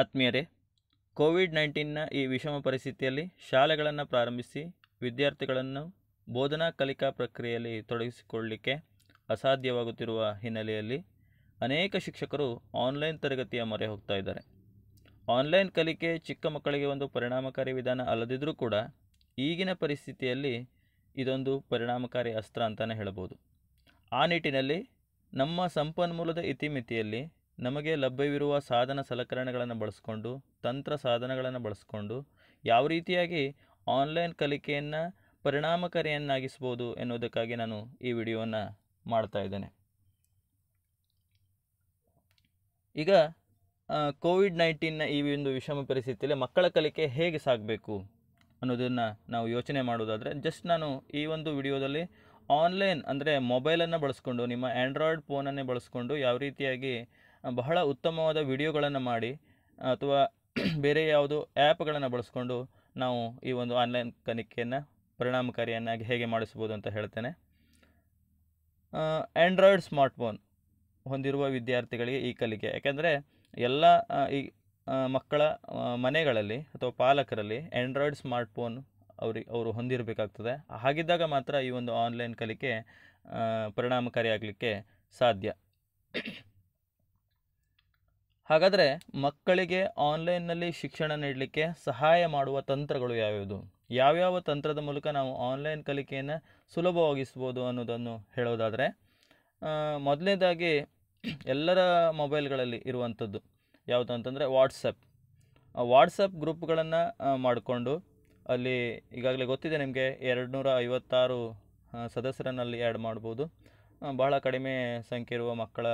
ಆತ್ಮೀಯರೇ ಕೋವಿಡ್ ನೈನ್ಟೀನ್ನ ಈ ವಿಷಮ ಪರಿಸ್ಥಿತಿಯಲ್ಲಿ ಶಾಲೆಗಳನ್ನು ಪ್ರಾರಂಭಿಸಿ ವಿದ್ಯಾರ್ಥಿಗಳನ್ನು ಬೋಧನಾ ಕಲಿಕಾ ಪ್ರಕ್ರಿಯೆಯಲ್ಲಿ ತೊಡಗಿಸಿಕೊಳ್ಳಲಿಕ್ಕೆ ಅಸಾಧ್ಯವಾಗುತ್ತಿರುವ ಹಿನ್ನೆಲೆಯಲ್ಲಿ ಅನೇಕ ಶಿಕ್ಷಕರು ಆನ್ಲೈನ್ ತರಗತಿಯ ಮೊರೆ ಹೋಗ್ತಾ ಇದ್ದಾರೆ ಆನ್ಲೈನ್ ಕಲಿಕೆ ಚಿಕ್ಕ ಮಕ್ಕಳಿಗೆ ಒಂದು ಪರಿಣಾಮಕಾರಿ ವಿಧಾನ ಅಲ್ಲದಿದ್ದರೂ ಕೂಡ ಈಗಿನ ಪರಿಸ್ಥಿತಿಯಲ್ಲಿ ಇದೊಂದು ಪರಿಣಾಮಕಾರಿ ಅಸ್ತ್ರ ಅಂತಲೇ ಹೇಳಬಹುದು ಆ ನಿಟ್ಟಿನಲ್ಲಿ ನಮ್ಮ ಸಂಪನ್ಮೂಲದ ಇತಿಮಿತಿಯಲ್ಲಿ ನಮಗೆ ಲಭ್ಯವಿರುವ ಸಾಧನ ಸಲಕರಣೆಗಳನ್ನು ಬಳಸಿಕೊಂಡು ತಂತ್ರ ಸಾಧನಗಳನ್ನು ಬಳಸಿಕೊಂಡು ಯಾವ ರೀತಿಯಾಗಿ ಆನ್ಲೈನ್ ಕಲಿಕೆಯನ್ನು ಪರಿಣಾಮಕಾರಿಯನ್ನಾಗಿಸ್ಬೋದು ಎನ್ನುವುದಕ್ಕಾಗಿ ನಾನು ಈ ವಿಡಿಯೋವನ್ನು ಮಾಡ್ತಾ ಇದ್ದೇನೆ ಈಗ ಕೋವಿಡ್ ನೈನ್ಟೀನ್ನ ಈ ಒಂದು ವಿಷಮ ಪರಿಸ್ಥಿತಿಯಲ್ಲಿ ಮಕ್ಕಳ ಕಲಿಕೆ ಹೇಗೆ ಸಾಗಬೇಕು ಅನ್ನೋದನ್ನು ನಾವು ಯೋಚನೆ ಮಾಡೋದಾದರೆ ಜಸ್ಟ್ ನಾನು ಈ ಒಂದು ವಿಡಿಯೋದಲ್ಲಿ ಆನ್ಲೈನ್ ಅಂದರೆ ಮೊಬೈಲನ್ನು ಬಳಸ್ಕೊಂಡು ನಿಮ್ಮ ಆ್ಯಂಡ್ರಾಯ್ಡ್ ಫೋನನ್ನೇ ಬಳಸ್ಕೊಂಡು ಯಾವ ರೀತಿಯಾಗಿ ಬಹಳ ಉತ್ತಮವಾದ ವಿಡಿಯೋಗಳನ್ನು ಮಾಡಿ ಅಥವಾ ಬೇರೆ ಯಾವುದೋ ಆ್ಯಪ್ಗಳನ್ನು ಬಳಸ್ಕೊಂಡು ನಾವು ಈ ಒಂದು ಆನ್ಲೈನ್ ಕಲಿಕೆಯನ್ನು ಪರಿಣಾಮಕಾರಿಯನ್ನಾಗಿ ಹೇಗೆ ಮಾಡಿಸ್ಬೋದು ಅಂತ ಹೇಳ್ತೇನೆ ಆ್ಯಂಡ್ರಾಯ್ಡ್ ಸ್ಮಾರ್ಟ್ಫೋನ್ ಹೊಂದಿರುವ ವಿದ್ಯಾರ್ಥಿಗಳಿಗೆ ಈ ಕಲಿಕೆ ಯಾಕೆಂದರೆ ಎಲ್ಲ ಈ ಮಕ್ಕಳ ಮನೆಗಳಲ್ಲಿ ಅಥವಾ ಪಾಲಕರಲ್ಲಿ ಆ್ಯಂಡ್ರಾಯ್ಡ್ ಸ್ಮಾರ್ಟ್ಫೋನ್ ಅವ್ರಿಗೆ ಅವರು ಹೊಂದಿರಬೇಕಾಗ್ತದೆ ಹಾಗಿದ್ದಾಗ ಮಾತ್ರ ಈ ಒಂದು ಆನ್ಲೈನ್ ಕಲಿಕೆ ಪರಿಣಾಮಕಾರಿಯಾಗಲಿಕ್ಕೆ ಸಾಧ್ಯ ಹಾಗಾದರೆ ಮಕ್ಕಳಿಗೆ ಆನ್ಲೈನ್ನಲ್ಲಿ ಶಿಕ್ಷಣ ನೀಡಲಿಕ್ಕೆ ಸಹಾಯ ಮಾಡುವ ತಂತ್ರಗಳು ಯಾವ್ಯಾವುದು ಯಾವ್ಯಾವ ತಂತ್ರದ ಮೂಲಕ ನಾವು ಆನ್ಲೈನ್ ಕಲಿಕೆಯನ್ನು ಸುಲಭವಾಗಿಸ್ಬೋದು ಅನ್ನೋದನ್ನು ಹೇಳೋದಾದರೆ ಮೊದಲನೇದಾಗಿ ಎಲ್ಲರ ಮೊಬೈಲ್ಗಳಲ್ಲಿ ಇರುವಂಥದ್ದು ಯಾವುದು ಅಂತಂದರೆ ವಾಟ್ಸಪ್ ವಾಟ್ಸಪ್ ಗ್ರೂಪ್ಗಳನ್ನು ಮಾಡಿಕೊಂಡು ಅಲ್ಲಿ ಈಗಾಗಲೇ ಗೊತ್ತಿದೆ ನಿಮಗೆ ಎರಡು ನೂರ ಐವತ್ತಾರು ಸದಸ್ಯರನ್ನಲ್ಲಿ ಆ್ಯಡ್ ಮಾಡ್ಬೋದು ಬಹಳ ಕಡಿಮೆ ಸಂಖ್ಯೆ ಇರುವ ಮಕ್ಕಳ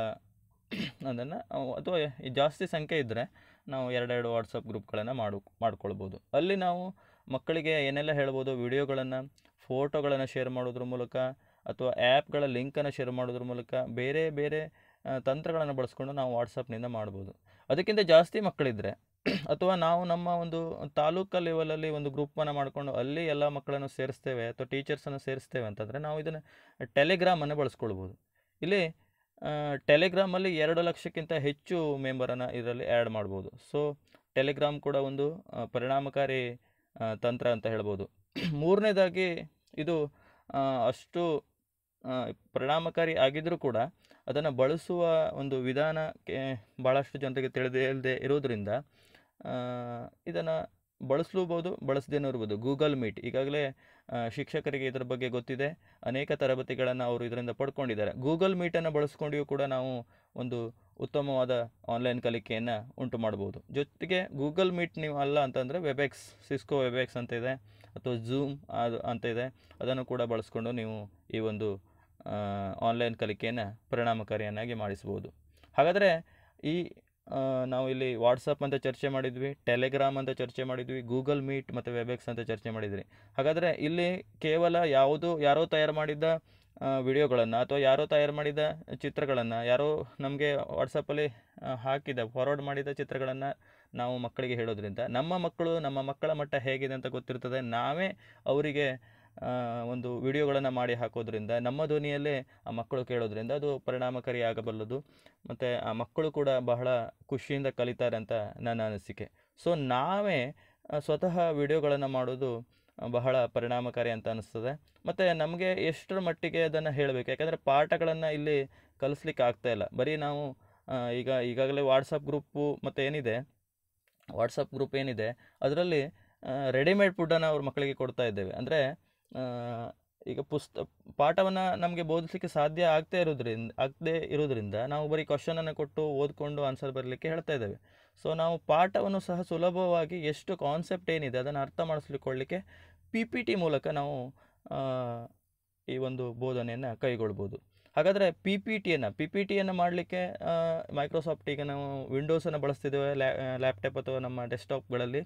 ಅದನ್ನು ಅಥವಾ ಜಾಸ್ತಿ ಸಂಖ್ಯೆ ಇದ್ದರೆ ನಾವು ಎರಡೆರಡು ವಾಟ್ಸಪ್ ಗ್ರೂಪ್ಗಳನ್ನು ಮಾಡು ಮಾಡ್ಕೊಳ್ಬೋದು ಅಲ್ಲಿ ನಾವು ಮಕ್ಕಳಿಗೆ ಏನೆಲ್ಲ ಹೇಳ್ಬೋದು ವಿಡಿಯೋಗಳನ್ನು ಫೋಟೋಗಳನ್ನು ಶೇರ್ ಮಾಡೋದ್ರ ಮೂಲಕ ಅಥವಾ ಆ್ಯಪ್ಗಳ ಲಿಂಕನ್ನು ಶೇರ್ ಮಾಡೋದ್ರ ಮೂಲಕ ಬೇರೆ ಬೇರೆ ತಂತ್ರಗಳನ್ನು ಬಳಸ್ಕೊಂಡು ನಾವು ವಾಟ್ಸಪ್ನಿಂದ ಮಾಡ್ಬೋದು ಅದಕ್ಕಿಂತ ಜಾಸ್ತಿ ಮಕ್ಕಳಿದ್ದರೆ ಅಥವಾ ನಾವು ನಮ್ಮ ಒಂದು ತಾಲೂಕು ಲೆವೆಲಲ್ಲಿ ಒಂದು ಗ್ರೂಪನ್ನು ಮಾಡಿಕೊಂಡು ಅಲ್ಲಿ ಎಲ್ಲ ಮಕ್ಕಳನ್ನು ಸೇರಿಸ್ತೇವೆ ಅಥವಾ ಟೀಚರ್ಸನ್ನು ಸೇರಿಸ್ತೇವೆ ಅಂತಂದರೆ ನಾವು ಇದನ್ನು ಟೆಲಿಗ್ರಾಮನ್ನು ಬಳಸ್ಕೊಳ್ಬೋದು ಇಲ್ಲಿ ಟೆಲಿಗ್ರಾಮಲ್ಲಿ ಎರಡು ಲಕ್ಷಕ್ಕಿಂತ ಹೆಚ್ಚು ಮೆಂಬರನ್ನು ಇದರಲ್ಲಿ ಆ್ಯಡ್ ಮಾಡ್ಬೋದು ಸೊ ಟೆಲಿಗ್ರಾಮ್ ಕೂಡ ಒಂದು ಪರಿಣಾಮಕಾರಿ ತಂತ್ರ ಅಂತ ಹೇಳ್ಬೋದು ಮೂರನೇದಾಗಿ ಇದು ಅಷ್ಟು ಪರಿಣಾಮಕಾರಿ ಆಗಿದ್ದರೂ ಕೂಡ ಅದನ್ನು ಬಳಸುವ ಒಂದು ವಿಧಾನ ಭಾಳಷ್ಟು ಜನರಿಗೆ ತಿಳಿದೇ ಇರೋದರಿಂದ ಇದನ್ನು ಬಳಸಲೂಬೋದು ಬಳಸದೇನೂ ಇರ್ಬೋದು ಗೂಗಲ್ ಮೀಟ್ ಈಗಾಗಲೇ ಶಿಕ್ಷಕರಿಗೆ ಇದರ ಬಗ್ಗೆ ಗೊತ್ತಿದೆ ಅನೇಕ ತರಬೇತಿಗಳನ್ನು ಅವರು ಇದರಿಂದ ಪಡ್ಕೊಂಡಿದ್ದಾರೆ ಗೂಗಲ್ ಮೀಟನ್ನು ಬಳಸ್ಕೊಂಡಿಯೂ ಕೂಡ ನಾವು ಒಂದು ಉತ್ತಮವಾದ ಆನ್ಲೈನ್ ಕಲಿಕೆಯನ್ನು ಉಂಟು ಮಾಡ್ಬೋದು ಜೊತೆಗೆ ಗೂಗಲ್ ಮೀಟ್ ನೀವು ಅಲ್ಲ ಅಂತಂದರೆ ವೆಬೆಕ್ಸ್ ಸಿಸ್ಕೋ ವೆಬೆಕ್ಸ್ ಅಂತ ಇದೆ ಅಥವಾ ಝೂಮ್ ಅದು ಅಂತ ಇದೆ ಅದನ್ನು ಕೂಡ ಬಳಸ್ಕೊಂಡು ನೀವು ಈ ಒಂದು ಆನ್ಲೈನ್ ಕಲಿಕೆಯನ್ನು ಪರಿಣಾಮಕಾರಿಯನ್ನಾಗಿ ಮಾಡಿಸ್ಬೋದು ಹಾಗಾದರೆ ಈ ನಾವು ಇಲ್ಲಿ ವಾಟ್ಸಪ್ ಅಂತ ಚರ್ಚೆ ಮಾಡಿದ್ವಿ ಟೆಲಿಗ್ರಾಮ್ ಅಂತ ಚರ್ಚೆ ಮಾಡಿದ್ವಿ ಗೂಗಲ್ ಮೀಟ್ ಮತ್ತು ವೆಬೆಕ್ಸ್ ಅಂತ ಚರ್ಚೆ ಮಾಡಿದ್ರಿ ಹಾಗಾದರೆ ಇಲ್ಲಿ ಕೇವಲ ಯಾವುದು ಯಾರೋ ತಯಾರು ಮಾಡಿದ್ದ ವಿಡಿಯೋಗಳನ್ನು ಅಥವಾ ಯಾರೋ ತಯಾರು ಮಾಡಿದ ಚಿತ್ರಗಳನ್ನು ಯಾರೋ ನಮಗೆ ವಾಟ್ಸಪ್ಪಲ್ಲಿ ಹಾಕಿದ ಫಾರ್ವರ್ಡ್ ಮಾಡಿದ ಚಿತ್ರಗಳನ್ನು ನಾವು ಮಕ್ಕಳಿಗೆ ಹೇಳೋದ್ರಿಂದ ನಮ್ಮ ಮಕ್ಕಳು ನಮ್ಮ ಮಕ್ಕಳ ಮಟ್ಟ ಹೇಗಿದೆ ಅಂತ ಗೊತ್ತಿರ್ತದೆ ನಾವೇ ಅವರಿಗೆ ಒಂದು ವಿಡಿಯೋಗಳನ್ನು ಮಾಡಿ ಹಾಕೋದ್ರಿಂದ ನಮ್ಮ ಧ್ವನಿಯಲ್ಲೇ ಆ ಮಕ್ಕಳು ಕೇಳೋದ್ರಿಂದ ಅದು ಪರಿಣಾಮಕಾರಿ ಆಗಬಲ್ಲದು ಮತ್ತು ಆ ಮಕ್ಕಳು ಕೂಡ ಬಹಳ ಖುಷಿಯಿಂದ ಕಲಿತಾರೆ ಅಂತ ನನ್ನ ಅನಿಸಿಕೆ ಸೊ ನಾವೇ ಸ್ವತಃ ವಿಡಿಯೋಗಳನ್ನು ಮಾಡೋದು ಬಹಳ ಪರಿಣಾಮಕಾರಿ ಅಂತ ಅನ್ನಿಸ್ತದೆ ಮತ್ತು ನಮಗೆ ಎಷ್ಟರ ಮಟ್ಟಿಗೆ ಅದನ್ನು ಹೇಳಬೇಕು ಯಾಕಂದರೆ ಪಾಠಗಳನ್ನು ಇಲ್ಲಿ ಕಲಿಸ್ಲಿಕ್ಕೆ ಆಗ್ತಾಯಿಲ್ಲ ಇಲ್ಲ ಬರೀ ನಾವು ಈಗ ಈಗಾಗಲೇ ವಾಟ್ಸಪ್ ಗ್ರೂಪು ಮತ್ತು ಏನಿದೆ ವಾಟ್ಸಪ್ ಗ್ರೂಪ್ ಏನಿದೆ ಅದರಲ್ಲಿ ರೆಡಿಮೇಡ್ ಫುಡ್ಡನ್ನು ಅವ್ರ ಮಕ್ಕಳಿಗೆ ಕೊಡ್ತಾ ಇದ್ದೇವೆ ಅಂದರೆ ಈಗ ಪುಸ್ತ ಪಾಠವನ್ನು ನಮಗೆ ಬೋಧಿಸಲಿಕ್ಕೆ ಸಾಧ್ಯ ಆಗದೇ ಇರೋದ್ರಿಂದ ಆಗದೇ ಇರೋದ್ರಿಂದ ನಾವು ಬರೀ ಕ್ವಶನನ್ನು ಕೊಟ್ಟು ಓದ್ಕೊಂಡು ಆನ್ಸರ್ ಬರಲಿಕ್ಕೆ ಹೇಳ್ತಾ ಇದ್ದೇವೆ ಸೊ ನಾವು ಪಾಠವನ್ನು ಸಹ ಸುಲಭವಾಗಿ ಎಷ್ಟು ಕಾನ್ಸೆಪ್ಟ್ ಏನಿದೆ ಅದನ್ನು ಅರ್ಥ ಮಾಡಿಸ್ಲಿಕ್ಕೊಳ್ಳಿಕ್ಕೆ ಪಿ ಪಿ ಟಿ ಮೂಲಕ ನಾವು ಈ ಒಂದು ಬೋಧನೆಯನ್ನು ಕೈಗೊಳ್ಬೋದು ಹಾಗಾದರೆ ಪಿ ಪಿ ಟಿಯನ್ನು ಪಿ ಪಿ ಟಿಯನ್ನು ಮಾಡಲಿಕ್ಕೆ ಮೈಕ್ರೋಸಾಫ್ಟ್ ಈಗ ನಾವು ವಿಂಡೋಸನ್ನು ಬಳಸ್ತಿದ್ದೇವೆ ಲ್ಯಾ ಲ್ಯಾಪ್ಟಾಪ್ ಅಥವಾ ನಮ್ಮ ಡೆಸ್ಕ್ಟಾಪ್ಗಳಲ್ಲಿ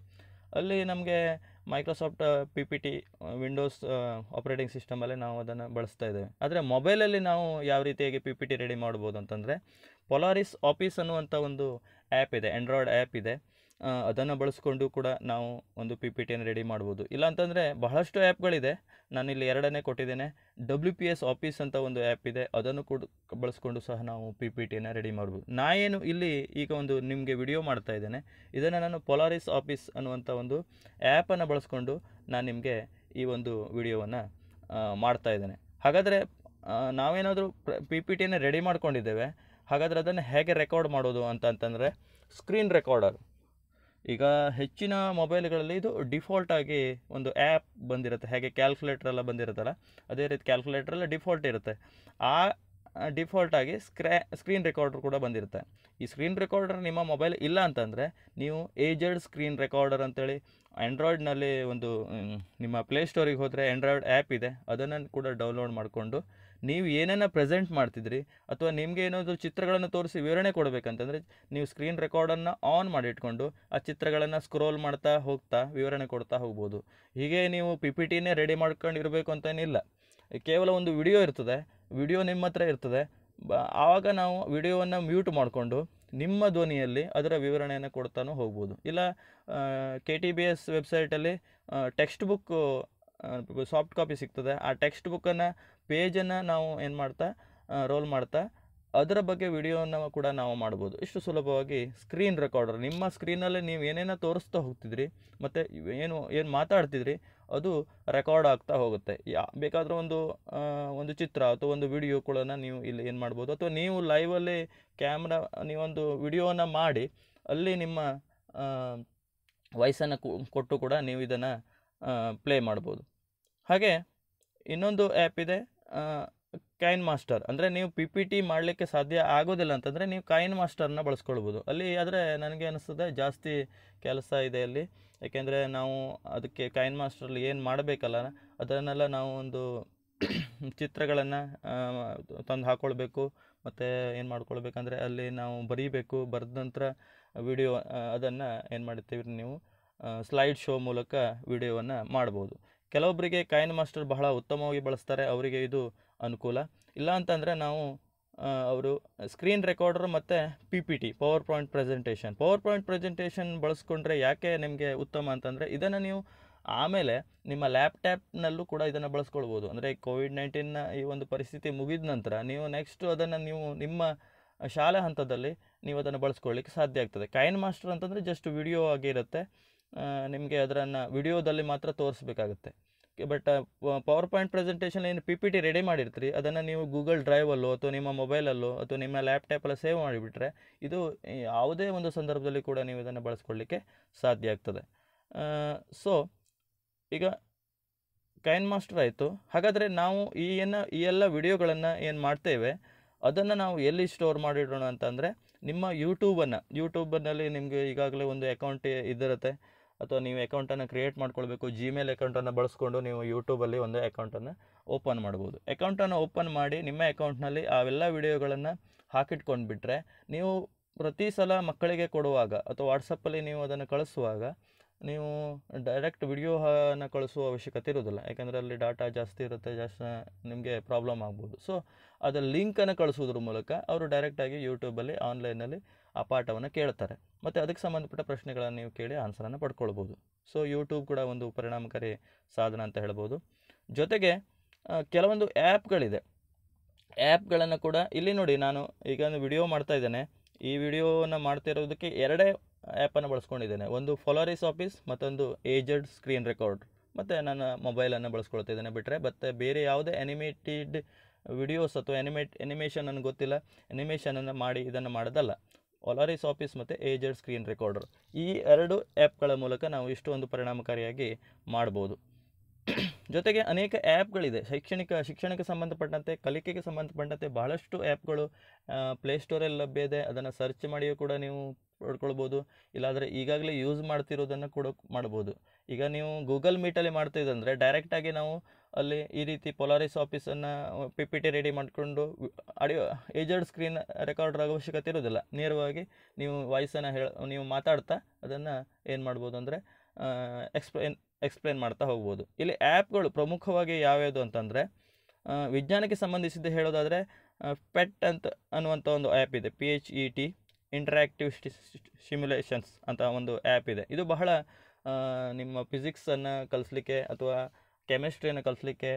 ಅಲ್ಲಿ ನಮಗೆ Microsoft P P T Windows operating ಸಿಸ್ಟಮಲ್ಲೇ ನಾವು ಅದನ್ನು ಬಳಸ್ತಾ ಇದ್ದೇವೆ ಆದರೆ ಮೊಬೈಲಲ್ಲಿ ನಾವು ಯಾವ ರೀತಿಯಾಗಿ ಪಿ ಪಿ ಟಿ ರೆಡಿ ಮಾಡ್ಬೋದು ಅಂತಂದರೆ ಪೊಲಾರಿಸ್ ಆಫೀಸ್ ಅನ್ನುವಂಥ ಒಂದು ಆ್ಯಪ್ ಇದೆ ಆ್ಯಂಡ್ರಾಯ್ಡ್ ಆ್ಯಪ್ ಇದೆ ಅದನ್ನು ಬಳಸ್ಕೊಂಡು ಕೂಡ ನಾವು ಒಂದು ಪಿ ಪಿ ಟಿಯನ್ನು ರೆಡಿ ಮಾಡ್ಬೋದು ಇಲ್ಲಾಂತಂದರೆ ಬಹಳಷ್ಟು ಆ್ಯಪ್ಗಳಿದೆ ನಾನಿಲ್ಲಿ ಎರಡನೇ ಕೊಟ್ಟಿದ್ದೇನೆ ಡಬ್ಲ್ಯೂ ಪಿ ಎಸ್ ಆಫೀಸ್ ಅಂತ ಒಂದು ಆ್ಯಪ್ ಇದೆ ಅದನ್ನು ಕೂಡ ಬಳಸ್ಕೊಂಡು ಸಹ ನಾವು ಪಿ ಪಿ ಟಿಯನ್ನು ರೆಡಿ ಮಾಡ್ಬೋದು ನಾನೇನು ಏನು ಇಲ್ಲಿ ಈಗ ಒಂದು ನಿಮಗೆ ವಿಡಿಯೋ ಮಾಡ್ತಾ ಇದ್ದೇನೆ ಇದನ್ನು ನಾನು ಪೊಲಾರಿಸ್ ಆಫೀಸ್ ಅನ್ನುವಂಥ ಒಂದು ಆ್ಯಪನ್ನು ಬಳಸ್ಕೊಂಡು ನಾನು ನಿಮಗೆ ಈ ಒಂದು ವಿಡಿಯೋವನ್ನು ಮಾಡ್ತಾ ಇದ್ದೇನೆ ಹಾಗಾದರೆ ನಾವೇನಾದರೂ ಪಿ ಪಿ ಟಿಯನ್ನು ರೆಡಿ ಮಾಡ್ಕೊಂಡಿದ್ದೇವೆ ಹಾಗಾದರೆ ಅದನ್ನು ಹೇಗೆ ರೆಕಾರ್ಡ್ ಮಾಡೋದು ಅಂತ ಸ್ಕ್ರೀನ್ ರೆಕಾರ್ಡರ್ ಈಗ ಹೆಚ್ಚಿನ ಮೊಬೈಲ್ಗಳಲ್ಲಿ ಇದು ಡಿಫಾಲ್ಟಾಗಿ ಒಂದು ಆ್ಯಪ್ ಬಂದಿರುತ್ತೆ ಹೇಗೆ ಕ್ಯಾಲ್ಕುಲೇಟ್ರೆಲ್ಲ ಬಂದಿರುತ್ತಲ್ಲ ಅದೇ ರೀತಿ ಕ್ಯಾಲ್ಕುಲೇಟ್ರೆಲ್ಲ ಡಿಫಾಲ್ಟ್ ಇರುತ್ತೆ ಆ ಡಿಫಾಲ್ಟಾಗಿ ಸ್ಕ್ರ್ಯಾ ಸ್ಕ್ರೀನ್ ರೆಕಾರ್ಡರ್ ಕೂಡ ಬಂದಿರುತ್ತೆ ಈ ಸ್ಕ್ರೀನ್ ರೆಕಾರ್ಡರ್ ನಿಮ್ಮ ಮೊಬೈಲ್ ಇಲ್ಲ ಅಂತಂದರೆ ನೀವು ಏಜೆಡ್ ಸ್ಕ್ರೀನ್ ರೆಕಾರ್ಡರ್ ಅಂತೇಳಿ ಆ್ಯಂಡ್ರಾಯ್ಡ್ನಲ್ಲಿ ಒಂದು ನಿಮ್ಮ ಪ್ಲೇಸ್ಟೋರಿಗೆ ಹೋದರೆ ಆ್ಯಂಡ್ರಾಯ್ಡ್ ಆ್ಯಪ್ ಇದೆ ಅದನ್ನು ಕೂಡ ಡೌನ್ಲೋಡ್ ಮಾಡಿಕೊಂಡು ನೀವು ಏನೇನೋ ಪ್ರೆಸೆಂಟ್ ಮಾಡ್ತಿದ್ರಿ ಅಥವಾ ನಿಮಗೆ ಏನಾದರೂ ಚಿತ್ರಗಳನ್ನು ತೋರಿಸಿ ವಿವರಣೆ ಕೊಡಬೇಕಂತಂದರೆ ನೀವು ಸ್ಕ್ರೀನ್ ರೆಕಾರ್ಡನ್ನು ಆನ್ ಮಾಡಿಟ್ಕೊಂಡು ಆ ಚಿತ್ರಗಳನ್ನು ಸ್ಕ್ರೋಲ್ ಮಾಡ್ತಾ ಹೋಗ್ತಾ ವಿವರಣೆ ಕೊಡ್ತಾ ಹೋಗ್ಬೋದು ಹೀಗೆ ನೀವು ಪಿ ಪಿ ಟಿನೇ ರೆಡಿ ಮಾಡ್ಕೊಂಡಿರಬೇಕು ಅಂತೇನಿಲ್ಲ ಕೇವಲ ಒಂದು ವಿಡಿಯೋ ಇರ್ತದೆ ವಿಡಿಯೋ ನಿಮ್ಮ ಹತ್ರ ಇರ್ತದೆ ಬ ಆವಾಗ ನಾವು ವಿಡಿಯೋವನ್ನು ಮ್ಯೂಟ್ ಮಾಡಿಕೊಂಡು ನಿಮ್ಮ ಧ್ವನಿಯಲ್ಲಿ ಅದರ ವಿವರಣೆಯನ್ನು ಕೊಡ್ತಾನೂ ಹೋಗ್ಬೋದು ಇಲ್ಲ ಕೆ ಟಿ ಬಿ ಎಸ್ ವೆಬ್ಸೈಟಲ್ಲಿ ಟೆಕ್ಸ್ಟ್ ಬುಕ್ಕು ಸಾಫ್ಟ್ ಕಾಪಿ ಸಿಗ್ತದೆ ಆ ಟೆಕ್ಸ್ಟ್ ಬುಕ್ಕನ್ನು ಪೇಜನ್ನು ನಾವು ಏನು ಮಾಡ್ತಾ ರೋಲ್ ಮಾಡ್ತಾ ಅದರ ಬಗ್ಗೆ ವಿಡಿಯೋನ ಕೂಡ ನಾವು ಮಾಡ್ಬೋದು ಇಷ್ಟು ಸುಲಭವಾಗಿ ಸ್ಕ್ರೀನ್ ರೆಕಾರ್ಡರ್ ನಿಮ್ಮ ಸ್ಕ್ರೀನಲ್ಲೇ ನೀವು ಏನೇನೋ ತೋರಿಸ್ತಾ ಹೋಗ್ತಿದ್ರಿ ಮತ್ತು ಏನು ಏನು ಮಾತಾಡ್ತಿದ್ರಿ ಅದು ರೆಕಾರ್ಡ್ ಆಗ್ತಾ ಹೋಗುತ್ತೆ ಯಾ ಬೇಕಾದರೂ ಒಂದು ಒಂದು ಚಿತ್ರ ಅಥವಾ ಒಂದು ವಿಡಿಯೋ ಕೂಡ ನೀವು ಇಲ್ಲಿ ಏನು ಮಾಡ್ಬೋದು ಅಥವಾ ನೀವು ಲೈವಲ್ಲಿ ಕ್ಯಾಮ್ರಾ ನೀವೊಂದು ವಿಡಿಯೋನ ಮಾಡಿ ಅಲ್ಲಿ ನಿಮ್ಮ ವಯಸ್ಸನ್ನು ಕೊಟ್ಟು ಕೂಡ ನೀವು ಇದನ್ನು ಪ್ಲೇ ಮಾಡ್ಬೋದು ಹಾಗೆ ಇನ್ನೊಂದು ಆ್ಯಪ್ ಇದೆ ಕಾಯಿನ್ ಮಾಸ್ಟರ್ ಅಂದರೆ ನೀವು ಪಿ ಪಿ ಟಿ ಮಾಡಲಿಕ್ಕೆ ಸಾಧ್ಯ ಆಗೋದಿಲ್ಲ ಅಂತಂದರೆ ನೀವು ಕಾಯಿನ್ ಮಾಸ್ಟರ್ನ ಬಳಸ್ಕೊಳ್ಬೋದು ಅಲ್ಲಿ ಆದರೆ ನನಗೆ ಅನಿಸ್ತದೆ ಜಾಸ್ತಿ ಕೆಲಸ ಇದೆ ಅಲ್ಲಿ ಯಾಕೆಂದರೆ ನಾವು ಅದಕ್ಕೆ ಕಾಯಿನ್ ಮಾಸ್ಟರಲ್ಲಿ ಏನು ಮಾಡಬೇಕಲ್ಲ ಅದನ್ನೆಲ್ಲ ನಾವು ಒಂದು ಚಿತ್ರಗಳನ್ನು ತಂದು ಹಾಕ್ಕೊಳ್ಬೇಕು ಮತ್ತು ಏನು ಮಾಡ್ಕೊಳ್ಬೇಕಂದ್ರೆ ಅಲ್ಲಿ ನಾವು ಬರೀಬೇಕು ಬರೆದ ನಂತರ ವಿಡಿಯೋ ಅದನ್ನು ಏನು ಮಾಡ್ತೀವಿ ನೀವು ಸ್ಲೈಡ್ ಶೋ ಮೂಲಕ ವಿಡಿಯೋವನ್ನು ಮಾಡ್ಬೋದು ಕೆಲವೊಬ್ಬರಿಗೆ ಕಾಯಿನ್ ಮಾಸ್ಟರ್ ಬಹಳ ಉತ್ತಮವಾಗಿ ಬಳಸ್ತಾರೆ ಅವರಿಗೆ ಇದು ಅನುಕೂಲ ಇಲ್ಲ ಅಂತಂದರೆ ನಾವು ಅವರು ಸ್ಕ್ರೀನ್ ರೆಕಾರ್ಡರ್ ಮತ್ತು P P T power point presentation power point presentation ಬಳಸ್ಕೊಂಡ್ರೆ ಯಾಕೆ ನಿಮಗೆ ಉತ್ತಮ ಅಂತಂದರೆ ಇದನ್ನು ನೀವು ಆಮೇಲೆ ನಿಮ್ಮ ಲ್ಯಾಪ್ಟಾಪ್ನಲ್ಲೂ ಕೂಡ ಇದನ್ನು ಬಳಸ್ಕೊಳ್ಬೋದು ಅಂದರೆ ಕೋವಿಡ್ ನೈನ್ಟೀನ್ನ ಈ ಒಂದು ಪರಿಸ್ಥಿತಿ ಮುಗಿದ ನಂತರ ನೀವು ನೆಕ್ಸ್ಟು ಅದನ್ನು ನೀವು ನಿಮ್ಮ ಶಾಲೆ ಹಂತದಲ್ಲಿ ನೀವು ಅದನ್ನು ಬಳಸ್ಕೊಳ್ಳಿಕ್ಕೆ ಸಾಧ್ಯ ಆಗ್ತದೆ ಕೈನ್ ಮಾಸ್ಟರ್ ಅಂತಂದರೆ ಜಸ್ಟ್ ವಿಡಿಯೋ ಆಗಿರುತ್ತೆ ನಿಮಗೆ ಅದರನ್ನು ವಿಡಿಯೋದಲ್ಲಿ ಮಾತ್ರ ತೋರಿಸ್ಬೇಕಾಗುತ್ತೆ ಬಟ್ ಪವರ್ ಪಾಯಿಂಟ್ ಪ್ರೆಸೆಂಟೇಷನ್ ಏನು ಪಿ ಪಿ ಟಿ ರೆಡಿ ಮಾಡಿರ್ತೀರಿ ಅದನ್ನು ನೀವು ಗೂಗಲ್ ಡ್ರೈವಲ್ಲೋ ಅಥವಾ ನಿಮ್ಮ ಮೊಬೈಲಲ್ಲೋ ಅಥವಾ ನಿಮ್ಮ ಲ್ಯಾಪ್ಟಾಪಲ್ಲಿ ಸೇವ್ ಮಾಡಿಬಿಟ್ರೆ ಇದು ಯಾವುದೇ ಒಂದು ಸಂದರ್ಭದಲ್ಲಿ ಕೂಡ ನೀವು ಇದನ್ನು ಬಳಸ್ಕೊಳ್ಳಿಕ್ಕೆ ಸಾಧ್ಯ ಆಗ್ತದೆ ಸೊ ಈಗ ಕೈನ್ ಮಾಸ್ಟರ್ ಆಯಿತು ಹಾಗಾದರೆ ನಾವು ಈ ಏನು ಈ ಎಲ್ಲ ವಿಡಿಯೋಗಳನ್ನು ಏನು ಮಾಡ್ತೇವೆ ಅದನ್ನು ನಾವು ಎಲ್ಲಿ ಸ್ಟೋರ್ ಮಾಡಿಡೋಣ ಅಂತಂದರೆ ನಿಮ್ಮ ಯೂಟ್ಯೂಬನ್ನು ಯೂಟ್ಯೂಬನಲ್ಲಿ ನಿಮಗೆ ಈಗಾಗಲೇ ಒಂದು ಅಕೌಂಟ್ ಇದ್ದಿರುತ್ತೆ ಅಥವಾ ನೀವು ಅಕೌಂಟನ್ನು ಕ್ರಿಯೇಟ್ ಮಾಡ್ಕೊಳ್ಬೇಕು ಜಿಮೇಲ್ ಅಕೌಂಟನ್ನು ಬಳಸ್ಕೊಂಡು ನೀವು ಯೂಟ್ಯೂಬಲ್ಲಿ ಒಂದು ಅಕೌಂಟನ್ನು ಓಪನ್ ಮಾಡ್ಬೋದು ಅಕೌಂಟನ್ನು ಓಪನ್ ಮಾಡಿ ನಿಮ್ಮ ಅಕೌಂಟ್ನಲ್ಲಿ ಅವೆಲ್ಲ ವಿಡಿಯೋಗಳನ್ನು ಬಿಟ್ಟರೆ ನೀವು ಪ್ರತಿ ಸಲ ಮಕ್ಕಳಿಗೆ ಕೊಡುವಾಗ ಅಥವಾ ವಾಟ್ಸಪ್ಪಲ್ಲಿ ನೀವು ಅದನ್ನು ಕಳಿಸುವಾಗ ನೀವು ಡೈರೆಕ್ಟ್ ವಿಡಿಯೋನ ಕಳಿಸುವ ಅವಶ್ಯಕತೆ ಇರೋದಿಲ್ಲ ಯಾಕಂದರೆ ಅಲ್ಲಿ ಡಾಟಾ ಜಾಸ್ತಿ ಇರುತ್ತೆ ಜಾಸ್ತಿ ನಿಮಗೆ ಪ್ರಾಬ್ಲಮ್ ಆಗ್ಬೋದು ಸೊ ಅದರ ಲಿಂಕನ್ನು ಕಳಿಸೋದ್ರ ಮೂಲಕ ಅವರು ಡೈರೆಕ್ಟಾಗಿ ಯೂಟ್ಯೂಬಲ್ಲಿ ಆನ್ಲೈನಲ್ಲಿ ಆ ಪಾಠವನ್ನು ಕೇಳ್ತಾರೆ ಮತ್ತು ಅದಕ್ಕೆ ಸಂಬಂಧಪಟ್ಟ ಪ್ರಶ್ನೆಗಳನ್ನು ನೀವು ಕೇಳಿ ಆನ್ಸರನ್ನು ಪಡ್ಕೊಳ್ಬೋದು ಸೊ ಯೂಟ್ಯೂಬ್ ಕೂಡ ಒಂದು ಪರಿಣಾಮಕಾರಿ ಸಾಧನ ಅಂತ ಹೇಳ್ಬೋದು ಜೊತೆಗೆ ಕೆಲವೊಂದು ಆ್ಯಪ್ಗಳಿದೆ ಆ್ಯಪ್ಗಳನ್ನು ಕೂಡ ಇಲ್ಲಿ ನೋಡಿ ನಾನು ಈಗ ಒಂದು ವಿಡಿಯೋ ಮಾಡ್ತಾ ಇದ್ದೇನೆ ಈ ವಿಡಿಯೋನ ಮಾಡ್ತಿರೋದಕ್ಕೆ ಎರಡೇ ಆ್ಯಪನ್ನು ಬಳಸ್ಕೊಂಡಿದ್ದೇನೆ ಒಂದು ಫಾಲೋರಿಸ್ ಆಫೀಸ್ ಮತ್ತೊಂದು ಏಜಡ್ ಸ್ಕ್ರೀನ್ ರೆಕಾರ್ಡ್ ಮತ್ತು ನನ್ನ ಮೊಬೈಲನ್ನು ಬಳಸ್ಕೊಳ್ತಿದ್ದೇನೆ ಬಿಟ್ಟರೆ ಮತ್ತು ಬೇರೆ ಯಾವುದೇ ಅನಿಮೇಟೆಡ್ ವಿಡಿಯೋಸ್ ಅಥವಾ ಅನಿಮೇಟ್ ಅನಿಮೇಷನ್ ನನಗೆ ಗೊತ್ತಿಲ್ಲ ಎನಿಮೇಷನನ್ನು ಮಾಡಿ ಇದನ್ನು ಮಾಡೋದಲ್ಲ ಒಲಾರಿಸ್ ಆಫೀಸ್ ಮತ್ತು ಏಜೆಡ್ ಸ್ಕ್ರೀನ್ ರೆಕಾರ್ಡರ್ ಈ ಎರಡು ಆ್ಯಪ್ಗಳ ಮೂಲಕ ನಾವು ಒಂದು ಪರಿಣಾಮಕಾರಿಯಾಗಿ ಮಾಡ್ಬೋದು ಜೊತೆಗೆ ಅನೇಕ ಆ್ಯಪ್ಗಳಿದೆ ಶೈಕ್ಷಣಿಕ ಶಿಕ್ಷಣಕ್ಕೆ ಸಂಬಂಧಪಟ್ಟಂತೆ ಕಲಿಕೆಗೆ ಸಂಬಂಧಪಟ್ಟಂತೆ ಬಹಳಷ್ಟು ಆ್ಯಪ್ಗಳು ಪ್ಲೇಸ್ಟೋರಲ್ಲಿ ಲಭ್ಯ ಇದೆ ಅದನ್ನು ಸರ್ಚ್ ಮಾಡಿಯೂ ಕೂಡ ನೀವು ಪಡ್ಕೊಳ್ಬೋದು ಇಲ್ಲಾಂದರೆ ಈಗಾಗಲೇ ಯೂಸ್ ಮಾಡ್ತಿರೋದನ್ನು ಕೂಡ ಮಾಡ್ಬೋದು ಈಗ ನೀವು ಗೂಗಲ್ ಮೀಟಲ್ಲಿ ಮಾಡ್ತಿದ್ದಂದರೆ ಡೈರೆಕ್ಟಾಗಿ ನಾವು ಅಲ್ಲಿ ಈ ರೀತಿ ಪೊಲಾರಿಸ್ ಆಫೀಸನ್ನು ಪಿ ಪಿ ಟಿ ರೆಡಿ ಮಾಡಿಕೊಂಡು ಆಡಿಯೋ ಏಜರ್ಡ್ ಸ್ಕ್ರೀನ್ ರೆಕಾರ್ಡರ್ ಅವಶ್ಯಕತೆ ಇರೋದಿಲ್ಲ ನೇರವಾಗಿ ನೀವು ವಾಯ್ಸನ್ನು ಹೇಳ ನೀವು ಮಾತಾಡ್ತಾ ಅದನ್ನು ಏನು ಮಾಡ್ಬೋದು ಅಂದರೆ ಎಕ್ಸ್ಪ್ಲೇನ್ ಎಕ್ಸ್ಪ್ಲೇನ್ ಮಾಡ್ತಾ ಹೋಗ್ಬೋದು ಇಲ್ಲಿ ಆ್ಯಪ್ಗಳು ಪ್ರಮುಖವಾಗಿ ಯಾವ್ಯಾವುದು ಅಂತಂದರೆ ವಿಜ್ಞಾನಕ್ಕೆ ಸಂಬಂಧಿಸಿದ ಹೇಳೋದಾದರೆ ಪೆಟ್ ಅಂತ ಅನ್ನುವಂಥ ಒಂದು ಆ್ಯಪ್ ಇದೆ P H E T interactive simulations ಅಂತ ಒಂದು ಆ್ಯಪ್ ಇದೆ ಇದು ಬಹಳ ನಿಮ್ಮ ಫಿಸಿಕ್ಸನ್ನು ಕಲಿಸ್ಲಿಕ್ಕೆ ಅಥವಾ ಕೆಮಿಸ್ಟ್ರಿಯನ್ನು ಕಲಿಸ್ಲಿಕ್ಕೆ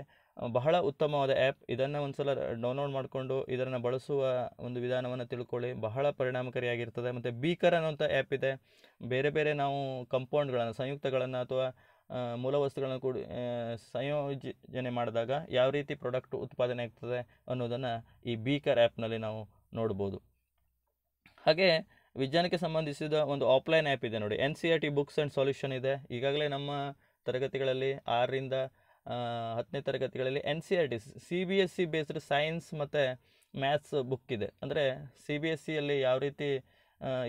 ಬಹಳ ಉತ್ತಮವಾದ ಆ್ಯಪ್ ಇದನ್ನು ಒಂದು ಸಲ ಡೌನ್ಲೋಡ್ ಮಾಡಿಕೊಂಡು ಇದನ್ನು ಬಳಸುವ ಒಂದು ವಿಧಾನವನ್ನು ತಿಳ್ಕೊಳ್ಳಿ ಬಹಳ ಪರಿಣಾಮಕಾರಿಯಾಗಿರ್ತದೆ ಮತ್ತು ಬೀಕರ್ ಅನ್ನೋಂಥ ಆ್ಯಪ್ ಇದೆ ಬೇರೆ ಬೇರೆ ನಾವು ಕಂಪೌಂಡ್ಗಳನ್ನು ಸಂಯುಕ್ತಗಳನ್ನು ಅಥವಾ ಮೂಲವಸ್ತುಗಳನ್ನು ಕೂಡ ಸಂಯೋಜನೆ ಮಾಡಿದಾಗ ಯಾವ ರೀತಿ ಪ್ರಾಡಕ್ಟ್ ಉತ್ಪಾದನೆ ಆಗ್ತದೆ ಅನ್ನೋದನ್ನು ಈ ಬೀಕರ್ ಆ್ಯಪ್ನಲ್ಲಿ ನಾವು ನೋಡ್ಬೋದು ಹಾಗೆ ವಿಜ್ಞಾನಕ್ಕೆ ಸಂಬಂಧಿಸಿದ ಒಂದು ಆಫ್ಲೈನ್ ಆ್ಯಪ್ ಇದೆ ನೋಡಿ N C R T books and solution ಇದೆ ಈಗಾಗಲೇ ನಮ್ಮ ತರಗತಿಗಳಲ್ಲಿ ಆರರಿಂದ ಹತ್ತನೇ ತರಗತಿಗಳಲ್ಲಿ N C R T C B S C based science ಮತ್ತು ಮ್ಯಾಥ್ಸ್ ಬುಕ್ ಇದೆ ಅಂದರೆ ಸಿ ಬಿ ಎಸ್ ಸಿಯಲ್ಲಿ e ಯಾವ ರೀತಿ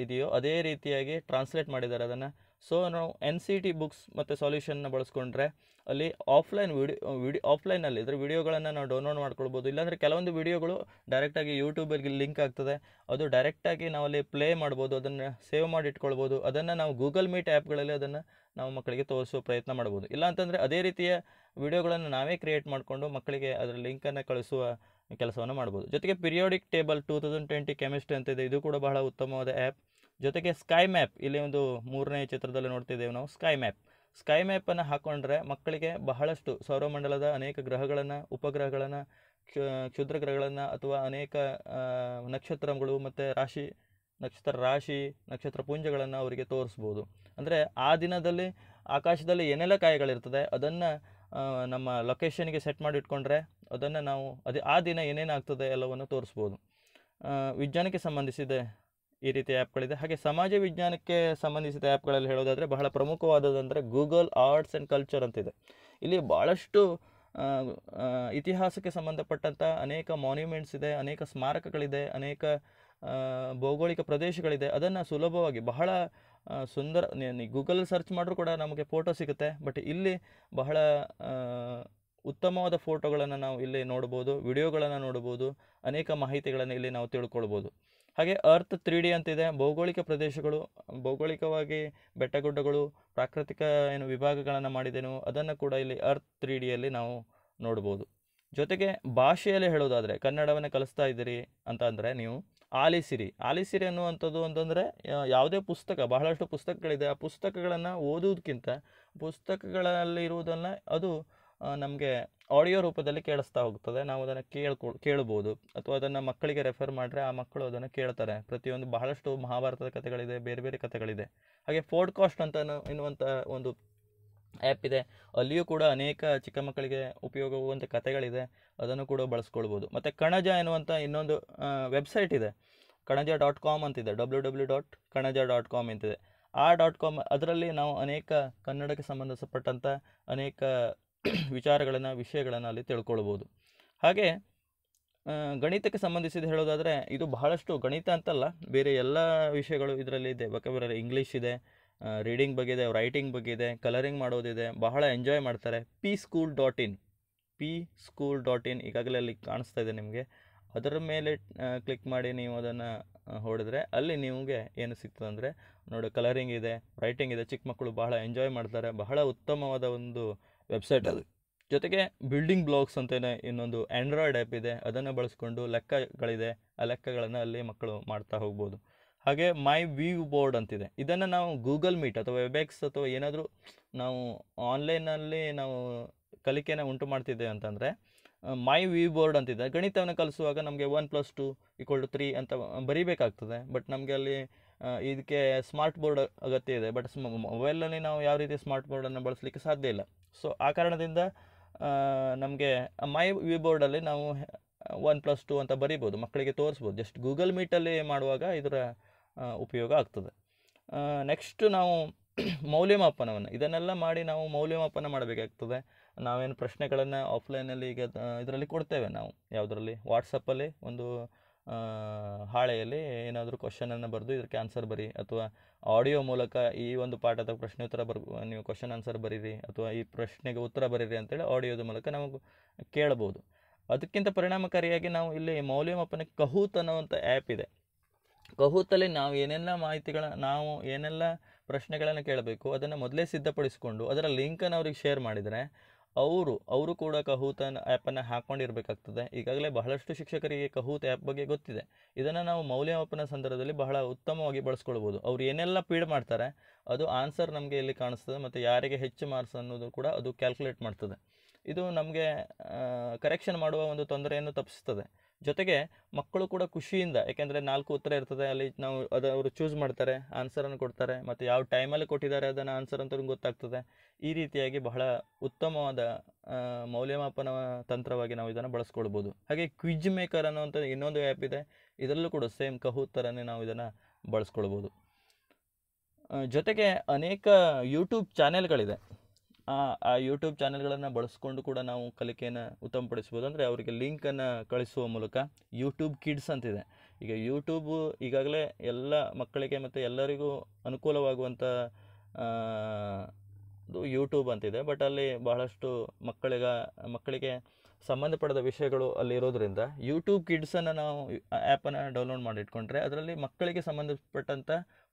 ಇದೆಯೋ ಅದೇ ರೀತಿಯಾಗಿ ಟ್ರಾನ್ಸ್ಲೇಟ್ ಮಾಡಿದ್ದಾರೆ ಅದನ್ನು ಸೊ ನಾವು ಎನ್ ಸಿ ಟಿ ಬುಕ್ಸ್ ಮತ್ತು ಸೊಲ್ಯೂಷನ್ನ ಬಳಸ್ಕೊಂಡ್ರೆ ಅಲ್ಲಿ ಆಫ್ಲೈನ್ ವಿಡಿಯೋ ವಿಡಿಯೋ ಆಫ್ಲೈನಲ್ಲಿ ಇದ್ರೆ ವಿಡಿಯೋಗಳನ್ನು ನಾವು ಡೌನ್ಲೋಡ್ ಮಾಡ್ಕೊಳ್ಬೋದು ಇಲ್ಲಾಂದರೆ ಕೆಲವೊಂದು ವಿಡಿಯೋಗಳು ಡೈರೆಕ್ಟಾಗಿ ಯೂಟ್ಯೂಬಲ್ಲಿ ಲಿಂಕ್ ಆಗ್ತದೆ ಅದು ಡೈರೆಕ್ಟಾಗಿ ನಾವಲ್ಲಿ ಪ್ಲೇ ಮಾಡ್ಬೋದು ಅದನ್ನು ಸೇವ್ ಮಾಡಿ ಇಟ್ಕೊಳ್ಬೋದು ಅದನ್ನು ನಾವು ಗೂಗಲ್ ಮೀಟ್ ಆ್ಯಪ್ಗಳಲ್ಲಿ ಅದನ್ನು ನಾವು ಮಕ್ಕಳಿಗೆ ತೋರಿಸೋ ಪ್ರಯತ್ನ ಮಾಡ್ಬೋದು ಇಲ್ಲಾಂತಂದರೆ ಅದೇ ರೀತಿಯ ವಿಡಿಯೋಗಳನ್ನು ನಾವೇ ಕ್ರಿಯೇಟ್ ಮಾಡಿಕೊಂಡು ಮಕ್ಕಳಿಗೆ ಅದರ ಲಿಂಕನ್ನು ಕಳಿಸುವ ಕೆಲಸವನ್ನು ಮಾಡ್ಬೋದು ಜೊತೆಗೆ periodic table two thousand twenty chemistry ಅಂತಿದೆ ಇದು ಕೂಡ ಬಹಳ ಉತ್ತಮವಾದ ಆ್ಯಪ್ ಜೊತೆಗೆ ಸ್ಕೈ ಮ್ಯಾಪ್ ಇಲ್ಲಿ ಒಂದು ಮೂರನೇ ಚಿತ್ರದಲ್ಲಿ ನೋಡ್ತಿದ್ದೇವೆ ನಾವು ಸ್ಕೈ ಮ್ಯಾಪ್ ಸ್ಕೈ ಮ್ಯಾಪನ್ನು ಹಾಕ್ಕೊಂಡ್ರೆ ಮಕ್ಕಳಿಗೆ ಬಹಳಷ್ಟು ಸೌರಮಂಡಲದ ಅನೇಕ ಗ್ರಹಗಳನ್ನು ಉಪಗ್ರಹಗಳನ್ನು ಕ್ಷುದ್ರ ಗ್ರಹಗಳನ್ನು ಅಥವಾ ಅನೇಕ ನಕ್ಷತ್ರಗಳು ಮತ್ತು ರಾಶಿ ನಕ್ಷತ್ರ ರಾಶಿ ನಕ್ಷತ್ರ ಪುಂಜಗಳನ್ನು ಅವರಿಗೆ ತೋರಿಸ್ಬೋದು ಅಂದರೆ ಆ ದಿನದಲ್ಲಿ ಆಕಾಶದಲ್ಲಿ ಏನೆಲ್ಲ ಕಾಯಿಗಳಿರ್ತದೆ ಅದನ್ನು ನಮ್ಮ ಲೊಕೇಶನ್ಗೆ ಸೆಟ್ ಮಾಡಿ ಇಟ್ಕೊಂಡ್ರೆ ಅದನ್ನು ನಾವು ಅದೇ ಆ ದಿನ ಏನೇನಾಗ್ತದೆ ಎಲ್ಲವನ್ನು ತೋರಿಸ್ಬೋದು ವಿಜ್ಞಾನಕ್ಕೆ ಸಂಬಂಧಿಸಿದೆ ಈ ರೀತಿ ಆ್ಯಪ್ಗಳಿದೆ ಹಾಗೆ ಸಮಾಜ ವಿಜ್ಞಾನಕ್ಕೆ ಸಂಬಂಧಿಸಿದ ಆ್ಯಪ್ಗಳಲ್ಲಿ ಹೇಳೋದಾದರೆ ಬಹಳ ಪ್ರಮುಖವಾದದಂದರೆ ಗೂಗಲ್ ಆರ್ಟ್ಸ್ ಆ್ಯಂಡ್ ಕಲ್ಚರ್ ಅಂತಿದೆ ಇಲ್ಲಿ ಭಾಳಷ್ಟು ಇತಿಹಾಸಕ್ಕೆ ಸಂಬಂಧಪಟ್ಟಂಥ ಅನೇಕ ಮಾನ್ಯುಮೆಂಟ್ಸ್ ಇದೆ ಅನೇಕ ಸ್ಮಾರಕಗಳಿದೆ ಅನೇಕ ಭೌಗೋಳಿಕ ಪ್ರದೇಶಗಳಿದೆ ಅದನ್ನು ಸುಲಭವಾಗಿ ಬಹಳ ಸುಂದರ ಗೂಗಲ್ ಸರ್ಚ್ ಮಾಡಿದ್ರೂ ಕೂಡ ನಮಗೆ ಫೋಟೋ ಸಿಗುತ್ತೆ ಬಟ್ ಇಲ್ಲಿ ಬಹಳ ಉತ್ತಮವಾದ ಫೋಟೋಗಳನ್ನು ನಾವು ಇಲ್ಲಿ ನೋಡ್ಬೋದು ವಿಡಿಯೋಗಳನ್ನು ನೋಡ್ಬೋದು ಅನೇಕ ಮಾಹಿತಿಗಳನ್ನು ಇಲ್ಲಿ ನಾವು ತಿಳ್ಕೊಳ್ಬೋದು ಹಾಗೆ ಅರ್ಥ್ ತ್ರೀ ಡಿ ಅಂತಿದೆ ಭೌಗೋಳಿಕ ಪ್ರದೇಶಗಳು ಭೌಗೋಳಿಕವಾಗಿ ಬೆಟ್ಟಗುಡ್ಡಗಳು ಪ್ರಾಕೃತಿಕ ಏನು ವಿಭಾಗಗಳನ್ನು ಮಾಡಿದೆನು ಅದನ್ನು ಕೂಡ ಇಲ್ಲಿ ಅರ್ತ್ ತ್ರೀ ಡಿಯಲ್ಲಿ ನಾವು ನೋಡ್ಬೋದು ಜೊತೆಗೆ ಭಾಷೆಯಲ್ಲಿ ಹೇಳೋದಾದರೆ ಕನ್ನಡವನ್ನು ಕಲಿಸ್ತಾ ಇದ್ದೀರಿ ಅಂತ ಅಂದರೆ ನೀವು ಆಲಿಸಿರಿ ಆಲಿಸಿರಿ ಅನ್ನುವಂಥದ್ದು ಅಂತಂದರೆ ಯಾವುದೇ ಪುಸ್ತಕ ಬಹಳಷ್ಟು ಪುಸ್ತಕಗಳಿದೆ ಆ ಪುಸ್ತಕಗಳನ್ನು ಓದೋದಕ್ಕಿಂತ ಪುಸ್ತಕಗಳಲ್ಲಿ ಇರುವುದನ್ನು ಅದು ನಮಗೆ ಆಡಿಯೋ ರೂಪದಲ್ಲಿ ಕೇಳಿಸ್ತಾ ಹೋಗ್ತದೆ ನಾವು ಅದನ್ನು ಕೇಳ್ಕೊ ಕೇಳ್ಬೋದು ಅಥವಾ ಅದನ್ನು ಮಕ್ಕಳಿಗೆ ರೆಫರ್ ಮಾಡಿದ್ರೆ ಆ ಮಕ್ಕಳು ಅದನ್ನು ಕೇಳ್ತಾರೆ ಪ್ರತಿಯೊಂದು ಬಹಳಷ್ಟು ಮಹಾಭಾರತದ ಕಥೆಗಳಿದೆ ಬೇರೆ ಬೇರೆ ಕಥೆಗಳಿದೆ ಹಾಗೆ ಫೋರ್ಡ್ ಕಾಸ್ಟ್ ಅಂತ ಎನ್ನುವಂಥ ಒಂದು ಆ್ಯಪ್ ಇದೆ ಅಲ್ಲಿಯೂ ಕೂಡ ಅನೇಕ ಚಿಕ್ಕ ಮಕ್ಕಳಿಗೆ ಉಪಯೋಗವಾಗುವಂಥ ಕಥೆಗಳಿದೆ ಅದನ್ನು ಕೂಡ ಬಳಸ್ಕೊಳ್ಬೋದು ಮತ್ತು ಕಣಜ ಎನ್ನುವಂಥ ಇನ್ನೊಂದು ವೆಬ್ಸೈಟ್ ಇದೆ ಕಣಜ ಡಾಟ್ ಕಾಮ್ ಅಂತಿದೆ W W dot Kanaja dot com ಅಂತಿದೆ ಆ ಡಾಟ್ ಕಾಮ್ ಅದರಲ್ಲಿ ನಾವು ಅನೇಕ ಕನ್ನಡಕ್ಕೆ ಸಂಬಂಧಿಸಪಟ್ಟಂಥ ಅನೇಕ ವಿಚಾರಗಳನ್ನು ವಿಷಯಗಳನ್ನು ಅಲ್ಲಿ ತಿಳ್ಕೊಳ್ಬೋದು ಹಾಗೆ ಗಣಿತಕ್ಕೆ ಸಂಬಂಧಿಸಿದ ಹೇಳೋದಾದರೆ ಇದು ಬಹಳಷ್ಟು ಗಣಿತ ಅಂತಲ್ಲ ಬೇರೆ ಎಲ್ಲ ವಿಷಯಗಳು ಇದರಲ್ಲಿ ಇದೆ ಬೇಕಾದ್ರೆ ಇಂಗ್ಲೀಷ್ ಇದೆ ರೀಡಿಂಗ್ ಬಗ್ಗೆ ಇದೆ ರೈಟಿಂಗ್ ಬಗ್ಗೆ ಇದೆ ಕಲರಿಂಗ್ ಮಾಡೋದಿದೆ ಬಹಳ ಎಂಜಾಯ್ ಮಾಡ್ತಾರೆ P school dot in P school dot in ಈಗಾಗಲೇ ಅಲ್ಲಿ ಕಾಣಿಸ್ತಾ ಇದೆ ನಿಮಗೆ ಅದರ ಮೇಲೆ ಕ್ಲಿಕ್ ಮಾಡಿ ನೀವು ಅದನ್ನು ಹೊಡೆದ್ರೆ ಅಲ್ಲಿ ನಿಮಗೆ ಏನು ಸಿಗ್ತದೆ ಅಂದರೆ ನೋಡಿ ಕಲರಿಂಗ್ ಇದೆ ರೈಟಿಂಗ್ ಇದೆ ಚಿಕ್ಕ ಮಕ್ಕಳು ಬಹಳ ಎಂಜಾಯ್ ಮಾಡ್ತಾರೆ ಬಹಳ ಉತ್ತಮವಾದ ಒಂದು ವೆಬ್ಸೈಟಲ್ಲಿ ಜೊತೆಗೆ ಬಿಲ್ಡಿಂಗ್ ಬ್ಲಾಗ್ಸ್ ಅಂತಲೇ ಇನ್ನೊಂದು ಆ್ಯಂಡ್ರಾಯ್ಡ್ ಆ್ಯಪ್ ಇದೆ ಅದನ್ನು ಬಳಸ್ಕೊಂಡು ಲೆಕ್ಕಗಳಿದೆ ಆ ಲೆಕ್ಕಗಳನ್ನು ಅಲ್ಲಿ ಮಕ್ಕಳು ಮಾಡ್ತಾ ಹೋಗ್ಬೋದು ಹಾಗೆ ಮೈ ವ್ಯೂ ಬೋರ್ಡ್ ಅಂತಿದೆ ಇದನ್ನು ನಾವು ಗೂಗಲ್ ಮೀಟ್ ಅಥವಾ ವೆಬೆಕ್ಸ್ ಅಥವಾ ಏನಾದರೂ ನಾವು ಆನ್ಲೈನಲ್ಲಿ ನಾವು ಕಲಿಕೆನ ಉಂಟು ಮಾಡ್ತಿದ್ದೆ ಅಂತಂದರೆ ಮೈ ವ್ಯೂ ಬೋರ್ಡ್ ಅಂತಿದೆ ಗಣಿತವನ್ನು ಕಲಿಸುವಾಗ ನಮಗೆ one plus two equal to three ಅಂತ ಬರೀಬೇಕಾಗ್ತದೆ ಬಟ್ ನಮಗೆ ಅಲ್ಲಿ ಇದಕ್ಕೆ ಸ್ಮಾರ್ಟ್ ಬೋರ್ಡ್ ಅಗತ್ಯ ಇದೆ ಬಟ್ ಮೊಬೈಲಲ್ಲಿ ನಾವು ಯಾವ ರೀತಿ ಸ್ಮಾರ್ಟ್ ಬೋರ್ಡನ್ನು ಬಳಸಲಿಕ್ಕೆ ಸಾಧ್ಯ ಇಲ್ಲ ಸೊ ಆ ಕಾರಣದಿಂದ ನಮಗೆ ಮೈ ವಿ ಬೋರ್ಡಲ್ಲಿ ನಾವು ಒನ್ ಪ್ಲಸ್ ಟು ಅಂತ ಬರಿಬೋದು ಮಕ್ಕಳಿಗೆ ತೋರಿಸ್ಬೋದು ಜಸ್ಟ್ ಗೂಗಲ್ ಮೀಟಲ್ಲಿ ಮಾಡುವಾಗ ಇದರ ಉಪಯೋಗ ಆಗ್ತದೆ ನೆಕ್ಸ್ಟ್ ನಾವು ಮೌಲ್ಯಮಾಪನವನ್ನು ಇದನ್ನೆಲ್ಲ ಮಾಡಿ ನಾವು ಮೌಲ್ಯಮಾಪನ ಮಾಡಬೇಕಾಗ್ತದೆ ನಾವೇನು ಪ್ರಶ್ನೆಗಳನ್ನು ಆಫ್ಲೈನಲ್ಲಿ ಈಗ ಇದರಲ್ಲಿ ಕೊಡ್ತೇವೆ ನಾವು ಯಾವುದರಲ್ಲಿ ವಾಟ್ಸಪ್ಪಲ್ಲಿ ಒಂದು ಹಾಳೆಯಲ್ಲಿ ಏನಾದರೂ ಕ್ವಶನನ್ನು ಬರೆದು ಇದಕ್ಕೆ ಆನ್ಸರ್ ಬರಿ ಅಥವಾ ಆಡಿಯೋ ಮೂಲಕ ಈ ಒಂದು ಪಾಠದ ಉತ್ತರ ಬರ್ ನೀವು ಕ್ವಶನ್ ಆನ್ಸರ್ ಬರೀರಿ ಅಥವಾ ಈ ಪ್ರಶ್ನೆಗೆ ಉತ್ತರ ಬರೀರಿ ಅಂತೇಳಿ ಆಡಿಯೋದ ಮೂಲಕ ನಾವು ಕೇಳಬಹುದು ಅದಕ್ಕಿಂತ ಪರಿಣಾಮಕಾರಿಯಾಗಿ ನಾವು ಇಲ್ಲಿ ಮೌಲ್ಯಮಾಪನ ಕಹೂತ್ ಅನ್ನುವಂಥ ಆ್ಯಪ್ ಇದೆ ಕಹೂತಲ್ಲಿ ನಾವು ಏನೆಲ್ಲ ಮಾಹಿತಿಗಳ ನಾವು ಏನೆಲ್ಲ ಪ್ರಶ್ನೆಗಳನ್ನು ಕೇಳಬೇಕು ಅದನ್ನು ಮೊದಲೇ ಸಿದ್ಧಪಡಿಸಿಕೊಂಡು ಅದರ ಲಿಂಕನ್ನು ಅವ್ರಿಗೆ ಶೇರ್ ಮಾಡಿದರೆ ಅವರು ಅವರು ಕೂಡ ಕಹೂತ್ ಆ್ಯಪನ್ನು ಹಾಕ್ಕೊಂಡಿರಬೇಕಾಗ್ತದೆ ಈಗಾಗಲೇ ಬಹಳಷ್ಟು ಶಿಕ್ಷಕರಿಗೆ ಕಹೂತ್ ಆ್ಯಪ್ ಬಗ್ಗೆ ಗೊತ್ತಿದೆ ಇದನ್ನು ನಾವು ಮೌಲ್ಯಮಾಪನ ಸಂದರ್ಭದಲ್ಲಿ ಬಹಳ ಉತ್ತಮವಾಗಿ ಬಳಸ್ಕೊಳ್ಬೋದು ಅವ್ರು ಏನೆಲ್ಲ ಪೀಡ್ ಮಾಡ್ತಾರೆ ಅದು ಆನ್ಸರ್ ನಮಗೆ ಇಲ್ಲಿ ಕಾಣಿಸ್ತದೆ ಮತ್ತು ಯಾರಿಗೆ ಹೆಚ್ಚು ಮಾರ್ಕ್ಸ್ ಅನ್ನೋದು ಕೂಡ ಅದು ಕ್ಯಾಲ್ಕುಲೇಟ್ ಮಾಡ್ತದೆ ಇದು ನಮಗೆ ಕರೆಕ್ಷನ್ ಮಾಡುವ ಒಂದು ತೊಂದರೆಯನ್ನು ತಪ್ಪಿಸ್ತದೆ ಜೊತೆಗೆ ಮಕ್ಕಳು ಕೂಡ ಖುಷಿಯಿಂದ ಯಾಕೆಂದರೆ ನಾಲ್ಕು ಉತ್ತರ ಇರ್ತದೆ ಅಲ್ಲಿ ನಾವು ಅದು ಅವರು ಚೂಸ್ ಮಾಡ್ತಾರೆ ಆನ್ಸರನ್ನು ಕೊಡ್ತಾರೆ ಮತ್ತು ಯಾವ ಟೈಮಲ್ಲಿ ಕೊಟ್ಟಿದ್ದಾರೆ ಅದನ್ನು ಆನ್ಸರ್ ಅಂತ ಗೊತ್ತಾಗ್ತದೆ ಈ ರೀತಿಯಾಗಿ ಬಹಳ ಉತ್ತಮವಾದ ಮೌಲ್ಯಮಾಪನ ತಂತ್ರವಾಗಿ ನಾವು ಇದನ್ನು ಬಳಸ್ಕೊಳ್ಬೋದು ಹಾಗೆ ಕ್ವಿಜ್ ಮೇಕರ್ ಅನ್ನುವಂಥ ಇನ್ನೊಂದು ಆ್ಯಪ್ ಇದೆ ಇದರಲ್ಲೂ ಕೂಡ ಸೇಮ್ ಕಹು ಥರನೇ ನಾವು ಇದನ್ನು ಬಳಸ್ಕೊಳ್ಬೋದು ಜೊತೆಗೆ ಅನೇಕ ಯೂಟ್ಯೂಬ್ ಚಾನೆಲ್ಗಳಿದೆ ಆ ಯೂಟ್ಯೂಬ್ ಚಾನೆಲ್ಗಳನ್ನು ಬಳಸ್ಕೊಂಡು ಕೂಡ ನಾವು ಕಲಿಕೆಯನ್ನು ಉತ್ತಮಪಡಿಸ್ಬೋದು ಅಂದರೆ ಅವರಿಗೆ ಲಿಂಕನ್ನು ಕಳಿಸುವ ಮೂಲಕ ಯೂಟ್ಯೂಬ್ ಕಿಡ್ಸ್ ಅಂತಿದೆ ಈಗ ಯೂಟ್ಯೂಬು ಈಗಾಗಲೇ ಎಲ್ಲ ಮಕ್ಕಳಿಗೆ ಮತ್ತು ಎಲ್ಲರಿಗೂ ಅನುಕೂಲವಾಗುವಂಥ ಯೂಟ್ಯೂಬ್ ಅಂತಿದೆ ಬಟ್ ಅಲ್ಲಿ ಬಹಳಷ್ಟು ಮಕ್ಕಳಿಗ ಮಕ್ಕಳಿಗೆ ಸಂಬಂಧಪಡದ ವಿಷಯಗಳು ಅಲ್ಲಿ ಇರೋದ್ರಿಂದ ಯೂಟ್ಯೂಬ್ ಕಿಡ್ಸನ್ನು ನಾವು ಆ್ಯಪನ್ನು ಡೌನ್ಲೋಡ್ ಮಾಡಿಟ್ಕೊಂಡ್ರೆ ಅದರಲ್ಲಿ ಮಕ್ಕಳಿಗೆ ಸಂಬಂಧಪಟ್ಟಂಥ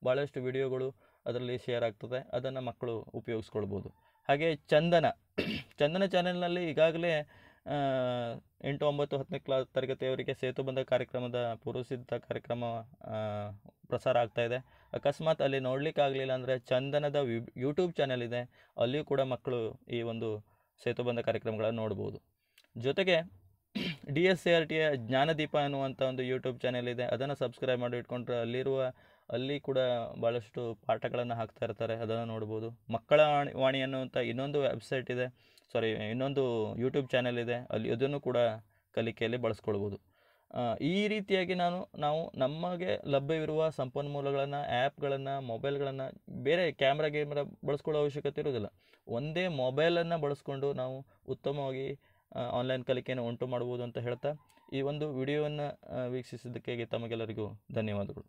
ಭಾಳಷ್ಟು ವಿಡಿಯೋಗಳು ಅದರಲ್ಲಿ ಶೇರ್ ಆಗ್ತದೆ ಅದನ್ನು ಮಕ್ಕಳು ಉಪಯೋಗಿಸ್ಕೊಳ್ಬೋದು ಹಾಗೆ ಚಂದನ ಚಂದನ ಚಾನೆಲ್ನಲ್ಲಿ ಈಗಾಗಲೇ ಎಂಟು ಒಂಬತ್ತು ಹತ್ತನೇ ಕ್ಲಾಸ್ ತರಗತಿಯವರಿಗೆ ಸೇತು ಬಂದ ಕಾರ್ಯಕ್ರಮದ ಪೂರ್ವಸಿದ್ಧ ಕಾರ್ಯಕ್ರಮ ಪ್ರಸಾರ ಆಗ್ತಾ ಇದೆ ಅಕಸ್ಮಾತ್ ಅಲ್ಲಿ ನೋಡಲಿಕ್ಕಾಗಲಿಲ್ಲ ಅಂದರೆ ಚಂದನದ ಯೂಟ್ಯೂಬ್ ಚಾನೆಲ್ ಇದೆ ಅಲ್ಲಿಯೂ ಕೂಡ ಮಕ್ಕಳು ಈ ಒಂದು ಸೇತು ಬಂದ ಕಾರ್ಯಕ್ರಮಗಳನ್ನು ನೋಡ್ಬೋದು ಜೊತೆಗೆ ಡಿ ಎಸ್ ಸಿ ಆರ್ ಟಿಯ ಜ್ಞಾನದೀಪ ಅನ್ನುವಂಥ ಒಂದು ಯೂಟ್ಯೂಬ್ ಚಾನೆಲ್ ಇದೆ ಅದನ್ನು ಸಬ್ಸ್ಕ್ರೈಬ್ ಮಾಡಿ ಇಟ್ಕೊಂಡ್ರೆ ಅಲ್ಲಿರುವ ಅಲ್ಲಿ ಕೂಡ ಭಾಳಷ್ಟು ಪಾಠಗಳನ್ನು ಹಾಕ್ತಾ ಇರ್ತಾರೆ ಅದನ್ನು ನೋಡ್ಬೋದು ಮಕ್ಕಳ ವಾಣಿ ಅನ್ನುವಂಥ ಇನ್ನೊಂದು ವೆಬ್ಸೈಟ್ ಇದೆ ಸಾರಿ ಇನ್ನೊಂದು ಯೂಟ್ಯೂಬ್ ಚಾನೆಲ್ ಇದೆ ಅಲ್ಲಿ ಅದನ್ನು ಕೂಡ ಕಲಿಕೆಯಲ್ಲಿ ಬಳಸ್ಕೊಳ್ಬೋದು ಈ ರೀತಿಯಾಗಿ ನಾನು ನಾವು ನಮಗೆ ಲಭ್ಯವಿರುವ ಸಂಪನ್ಮೂಲಗಳನ್ನು ಆ್ಯಪ್ಗಳನ್ನು ಮೊಬೈಲ್ಗಳನ್ನು ಬೇರೆ ಕ್ಯಾಮ್ರಾ ಗೇಮ್ರ ಬಳಸ್ಕೊಳ್ಳೋ ಅವಶ್ಯಕತೆ ಇರೋದಿಲ್ಲ ಒಂದೇ ಮೊಬೈಲನ್ನು ಬಳಸ್ಕೊಂಡು ನಾವು ಉತ್ತಮವಾಗಿ ಆನ್ಲೈನ್ ಕಲಿಕೆಯನ್ನು ಉಂಟು ಮಾಡ್ಬೋದು ಅಂತ ಹೇಳ್ತಾ ಈ ಒಂದು ವಿಡಿಯೋವನ್ನು ವೀಕ್ಷಿಸಿದ್ದಕ್ಕೆ ತಮಗೆಲ್ಲರಿಗೂ ಧನ್ಯವಾದಗಳು